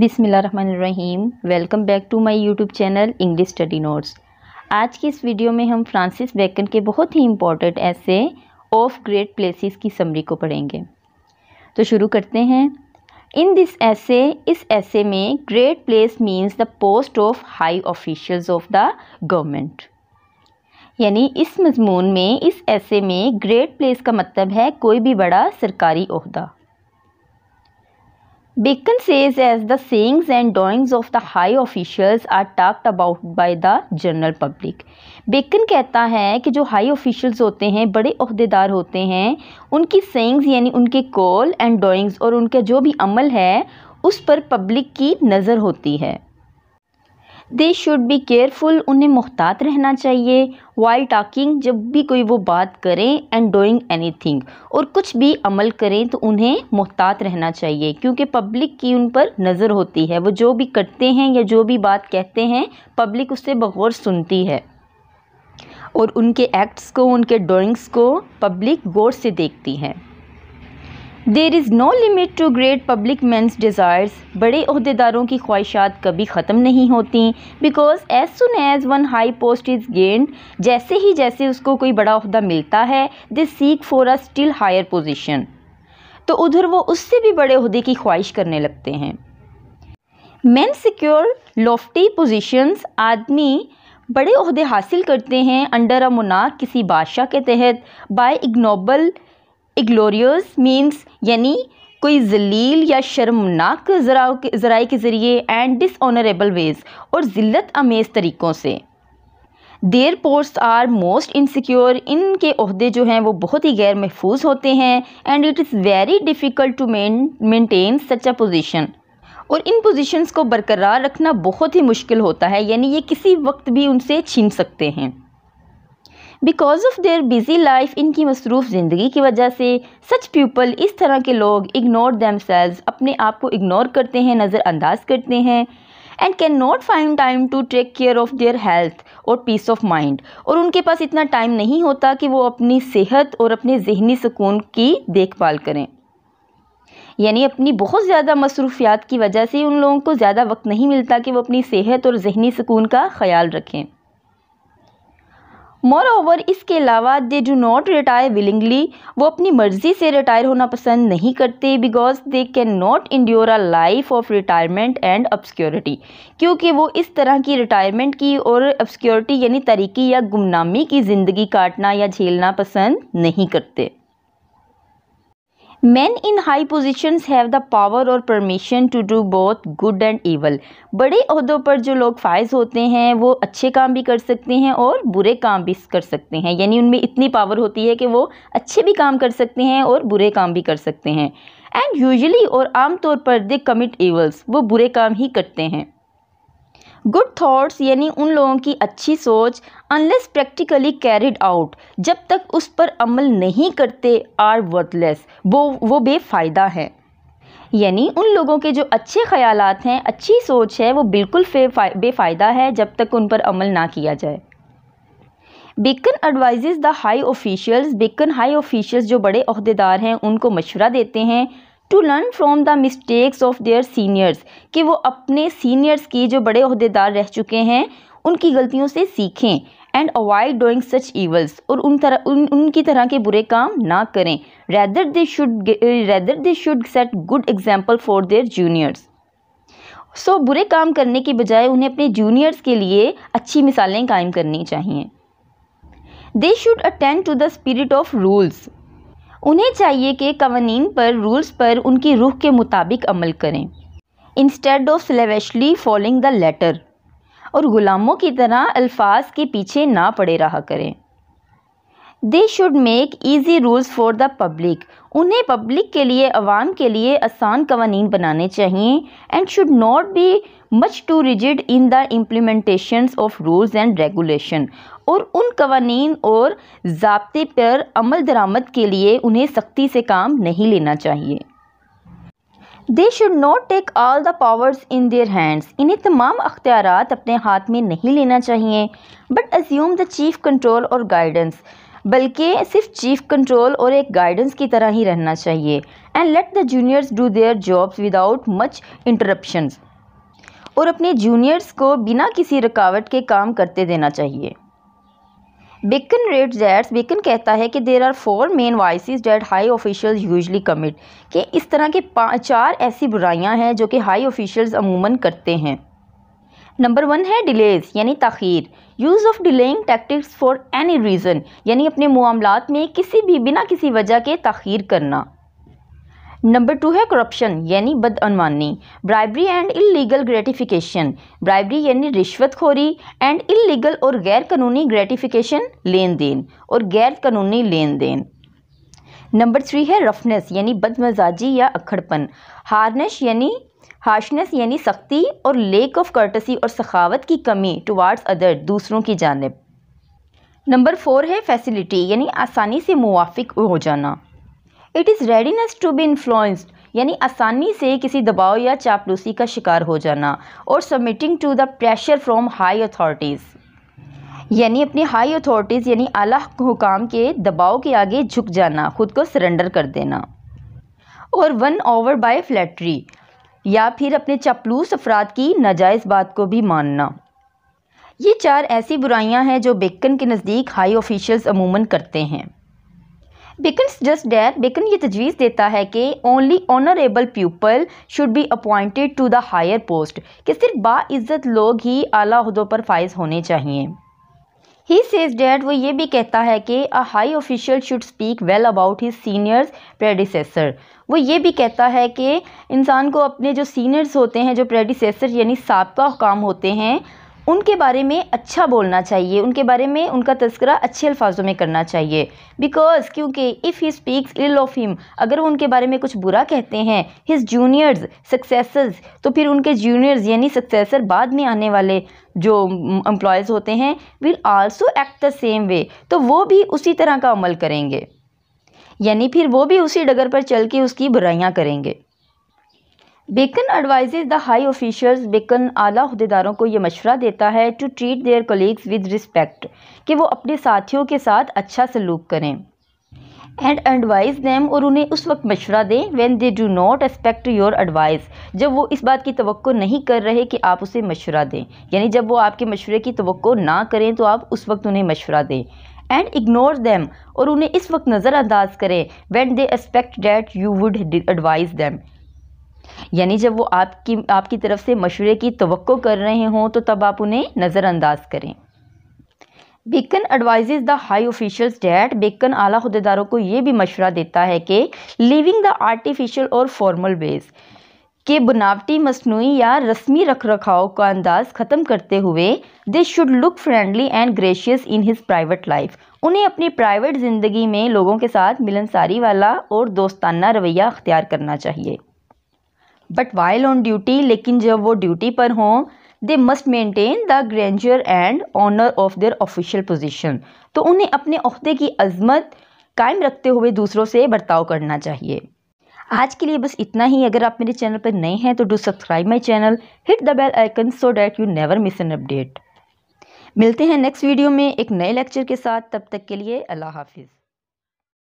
Rahim welcome back to my YouTube channel English study notes आज की इस video में हम फ्रांसिस बेकन के बहुत ही important essays of great places की समरी को पढ़ेंगे तो शुरू करते हैं इन दिस ऐसे इस ऐसे में great place means the post of high officials of the government यानी इस मजमून में इस ऐसे में ग्रेट प्लेस का मतलब है कोई भी बड़ा सरकारी अहदा Bacon says as the sayings and doings of the high officials are talked about by the general public. Bacon कहता है कि जो हाई ऑफिशल्स होते हैं बड़े अहदेदार होते हैं उनकी सेंग्स यानी उनके कॉल एंड डोइंग्स और उनका जो भी अमल है उस पर पब्लिक की नज़र होती है दे शुड बी केयरफुल उन्हें मुहतात रहना चाहिए वाइल टॉकिंग जब भी कोई वो बात करें एंड डूइंग एनीथिंग और कुछ भी अमल करें तो उन्हें मुहतात रहना चाहिए क्योंकि पब्लिक की उन पर नज़र होती है वो जो भी करते हैं या जो भी बात कहते हैं पब्लिक उससे बगौर सुनती है और उनके एक्ट्स को उनके ड्राइंग्स को पब्लिक गौर से देखती है there is no limit to great public men's desires बड़े अहदेदारों की ख्वाहिशात कभी ख़त्म नहीं होती because as soon as one high post is gained जैसे ही जैसे उसको कोई बड़ा अहदा मिलता है they seek for a still higher position तो उधर वो उससे भी बड़े अहदे की ख्वाहिश करने लगते हैं मैन सिक्योर लॉफ्टी पोजिशंस आदमी बड़े अहदे हासिल करते हैं अंडर अ मुनाक किसी बादशाह के तहत बाय इग्नोबल इग्लोरियस मीन्स यानी कोई जलील या शर्मनाक ज़राए के ज़रिए एंड डिसऑनरेबल वेज और ज़िल्लत आमेज़ तरीक़ों से their posts are most insecure इनके अहदे जो हैं वो बहुत ही गैर महफूज होते हैं and it is very difficult to maintain such a position और इन पोजीशंस को बरकरार रखना बहुत ही मुश्किल होता है यानी ये किसी वक्त भी उनसे छीन सकते हैं because of their busy life इनकी मसरूफ़ ज़िंदगी की वजह से सच पीपल इस तरह के लोग इग्नोर दैम सेल्व अपने आप को इग्नोर करते हैं नज़रअंदाज करते हैं and can not find time to take care of their health और पीस ऑफ माइंड और उनके पास इतना टाइम नहीं होता कि वो अपनी सेहत और अपने जहनी सुकून की देखभाल करें यानी अपनी बहुत ज़्यादा मसरूफियात की वजह से उन लोगों को ज़्यादा वक्त नहीं मिलता कि वो अपनी सेहत और जहनी सुकून का ख्याल रखें मोर ओवर इसके अलावा they do not retire willingly वो अपनी मर्ज़ी से रिटायर होना पसंद नहीं करते because they can not endure a life of retirement and obscurity क्योंकि वो इस तरह की रिटायरमेंट की और अब्सक्योरिटी यानी तरीकी या गुमनामी की ज़िंदगी काटना या झेलना पसंद नहीं करते man in high position have the power और permission to do both good and evil बड़े अहदों पर जो लोग फायज होते हैं वो अच्छे काम भी कर सकते हैं और बुरे काम भी कर सकते हैं यानी उनमें इतनी पावर होती है कि वो अच्छे भी काम कर सकते हैं और बुरे काम भी कर सकते हैं एंड यूजली और आमतौर पर दे कमिट ईवल्स वो बुरे काम ही करते हैं गुड थाट्स यानी उन लोगों की अच्छी सोच अनलेस प्रैक्टिकली कैरिड आउट जब तक उस पर अमल नहीं करते आर वर्थलेस वो वो बेफ़ायदा है यानी उन लोगों के जो अच्छे ख्याल हैं अच्छी सोच है वो बिल्कुल बेफ़ायदा है जब तक उन पर अमल ना किया जाए Bacon advise the high officials Bacon high officials जो बड़े अहदेदार हैं उनको मशवरा देते हैं to learn from the mistakes of their seniors कि वो अपने सीनियर्स की जो बड़े अहदेदार रह चुके हैं उनकी गलतियों से सीखें and avoid doing such evils और उन तरह उन उनकी तरह के बुरे काम ना करें rather they should rather they should set good example for their juniors सो बुरे काम करने के बजाय उन्हें अपने जूनियर्स के लिए अच्छी मिसालें कायम करनी चाहिए they should attend to the spirit of rules उन्हें चाहिए कि कवानीन पर रूल्स पर उनकी रूह के मुताबिक अमल करें instead of slavishly following the letter और ग़ुलामों की तरह अल्फाज के पीछे ना पड़े रहा करें they should make easy rules for the public उन्हें पब्लिक के लिए आवाम के लिए आसान कवानीन बनाने चाहिए and should not be much too rigid in the implementation of rules and regulation और उन कवानीन और जबते पर अमल दरामद के लिए उन्हें सख्ती से काम नहीं लेना चाहिए they should not take all the powers in their hands इन्हें तमाम अख्तियार अपने हाथ में नहीं लेना चाहिए but assume the chief control और गाइडेंस बल्कि सिर्फ चीफ कंट्रोल और एक गाइडेंस की तरह ही रहना चाहिए and let the juniors do their jobs without much interruption और अपने जूनियर्स को बिना किसी रुकावट के काम करते देना चाहिए बिकन रेड जैट्स बिकन कहता है कि there are four main vices that high official usually commit कि इस तरह के चार ऐसी बुराइयां हैं जो कि हाई ऑफिशियल्स अमूमन करते हैं नंबर वन है डिलेज यानी तखीर use of delaying tactics for any reason यानी अपने मामला में किसी भी बिना किसी वजह के तखीर करना नंबर टू है करप्शन यानी बदअनवानी bribery and illegal gratification bribery यानी रिश्वतखोरी एंड इलीगल और गैर कानूनी ग्रेटिफिकेशन लेन देन और गैर कानूनी लेन देन नंबर थ्री है रफनेस यानी बदमजाजी या अखड़पन हार्नेश यानी हार्शनेस यानी सख्ती और लेक ऑफ कर्टसी और सखावत की कमी टुवार्ड्स अदर दूसरों की जानब नंबर फोर है फैसिलिटी यानी आसानी से मुआफ़ हो जाना it is readiness to be influenced यानी आसानी से किसी दबाव या चापलूसी का शिकार हो जाना और submitting to the pressure from high authorities यानी अपनी हाई अथॉरिटीज़ यानी आला हुकाम के दबाव के आगे झुक जाना खुद को सरेंडर कर देना और वन ओवर बाय फ्लैटरी या फिर अपने चापलूस अफराद की नाजायज़ बात को भी मानना ये चार ऐसी बुराइयां हैं जो बेकन के नज़दीक हाई ऑफिशियल्स अमूमन करते हैं बेकन जस्ट डेयर बेकन ये तजवीज़ देता है कि only honourable people should be appointed to the higher post कि सिर्फ बाज़्ज़त लोग ही आला अहदों पर फायज होने चाहिए ही सेज डैड वो ये भी कहता है कि a high official should speak well about his seniors predecessor वो ये भी कहता है कि इंसान को अपने जो सीनियर्स होते हैं जो प्रेडिसेसर यानी सबका हुकाम होते हैं उनके बारे में अच्छा बोलना चाहिए उनके बारे में उनका तस्करा अच्छे अल्फाजों में करना चाहिए बिकॉज़ क्योंकि if he speaks ill of him अगर वो उनके बारे में कुछ बुरा कहते हैं हिज जूनियर्स सक्सेसर्स तो फिर उनके जूनियर्स यानी सक्सेसर बाद में आने वाले जो एम्प्लॉयज़ होते हैं will also act the same way तो वो भी उसी तरह का अमल करेंगे यानी फिर वो भी उसी डगर पर चल के उसकी बुराइयाँ करेंगे Bacon advises the high officers Bacon आला अहदेदारों को ये मशवरा देता है to treat their colleagues with respect कि वो अपने साथियों के साथ अच्छा सलूक करें एंड एडवाइज़ दैम और उन्हें उस वक्त मशवरा दें when they do not expect your advice जब वो इस बात की तो नहीं कर रहे कि आप उसे मशवरा दें यानी जब वो आपके मशवरे की तो ना करें तो आप उस वक्त उन्हें मशवरा दें एंड इग्नोर दैम और उन्हें इस वक्त नज़रअंदाज करें when they expect that you would advise them यानी जब वो आपकी आपकी तरफ से मशवरे की तो कर रहे हों तो तब आप उन्हें नज़रअंदाज करें Bacon advises the high officials that Bacon आला अहदेदारों को ये भी मशवरा देता है कि लिविंग द आर्टिफिशियल और फॉर्मल बेस के बनावटी मसनू या रस्मी रख रखाव का अंदाज़ ख़त्म करते हुए they should look friendly and gracious in his private life उन्हें अपनी प्राइवेट ज़िंदगी में लोगों के साथ मिलनसारी वाला और दोस्ताना रवैया अख्तियार करना चाहिए बट वाइल ऑन ड्यूटी लेकिन जब वो ड्यूटी पर हों they must maintain the grandeur and honour of their official position तो उन्हें अपने अहदे की अजमत कायम रखते हुए दूसरों से बर्ताव करना चाहिए आज के लिए बस इतना ही अगर आप मेरे चैनल पर नए हैं तो do subscribe my channel hit the bell icon so that you never miss an update मिलते हैं नेक्स्ट वीडियो में एक नए लेक्चर के साथ तब तक के लिए अल्लाह हाफिज़